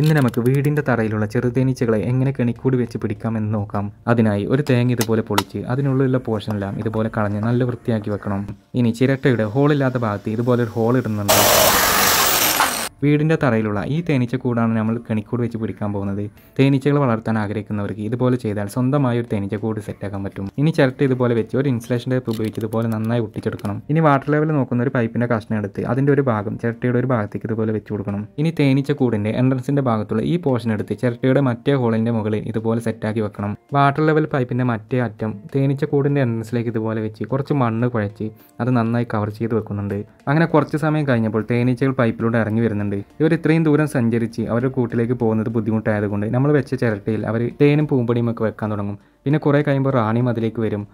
ഇന്ന് നമുക്ക് വീടിൻ്റെ തറയിലുള്ള ചെറുതേനീച്ചകളെ എങ്ങനെ കെണിക്കൂടി വെച്ച് പിടിക്കാമെന്ന് നോക്കാം അതിനായി ഒരു തേങ്ങ ഇതുപോലെ പൊളിച്ച് അതിനുള്ളിലുള്ള പോർഷനെല്ലാം ഇതുപോലെ കളഞ്ഞ് നല്ല വൃത്തിയാക്കി വെക്കണം ഇനി ചിരട്ടയുടെ ഹോളില്ലാത്ത ഭാഗത്ത് ഇതുപോലെ ഒരു ഹോൾ ഇടുന്നുണ്ട് വീടിൻ്റെ തറയിലുള്ള ഈ തേനീച്ചക്കൂടാണ് നമ്മൾ കണിക്കൂട് വെച്ച് പിടിക്കാൻ പോകുന്നത് തേനീച്ചകൾ വളർത്താൻ ആഗ്രഹിക്കുന്നവർക്ക് ഇതുപോലെ ചെയ്താൽ സ്വന്തമായ ഒരു തേനീച്ചക്കൂട് സെറ്റാക്കാൻ പറ്റും ഇനി ചിരട്ട ഇതുപോലെ വെച്ച് ഒരു ഇൻസുലേഷൻ ടൈപ്പ് ഉപയോഗിച്ച് ഇതുപോലെ നന്നായി ഒട്ടിച്ചെടുക്കണം ഇനി വാട്ടർ ലെവൽ നോക്കുന്ന ഒരു പൈപ്പിൻ്റെ കഷ്ണം എടുത്ത് അതിൻ്റെ ഒരു ഭാഗം ചിരട്ടയുടെ ഒരു ഭാഗത്തേക്ക് ഇതുപോലെ വെച്ച് കൊടുക്കണം ഇനി തേനീച്ചക്കൂടിൻ്റെ എൻട്രൻസിൻ്റെ ഭാഗത്തുള്ള ഈ പോർഷൻ എടുത്ത് ചിരട്ടയുടെ മറ്റേ ഹോളിൻ്റെ മുകളിൽ ഇതുപോലെ സെറ്റാക്കി വെക്കണം വാട്ടർ ലെവൽ പൈപ്പിൻ്റെ മറ്റേ അറ്റം തേനീച്ചക്കൂടിൻ്റെ എൻട്രൻസിലേക്ക് ഇതുപോലെ വെച്ച് കുറച്ച് മണ്ണ് കുഴച്ച് അത് നന്നായി കവർ ചെയ്ത് വെക്കുന്നുണ്ട് അങ്ങനെ കുറച്ച് സമയം കഴിഞ്ഞപ്പോൾ തേനീച്ചകൾ പൈപ്പിലൂടെ ഇറങ്ങി വരുന്നുണ്ട് ആയതുകൊണ്ട് ഇവർ ഇത്രയും ദൂരം സഞ്ചരിച്ച് അവരുടെ കൂട്ടിലേക്ക് പോകുന്നത് ബുദ്ധിമുട്ടായതുകൊണ്ട് നമ്മൾ വെച്ച ചിരട്ടയിൽ അവർ തേനും പൂമ്പടിയും ഒക്കെ വെക്കാൻ തുടങ്ങും പിന്നെ കുറേ കഴിയുമ്പോൾ റാണിയും അതിലേക്ക് വരും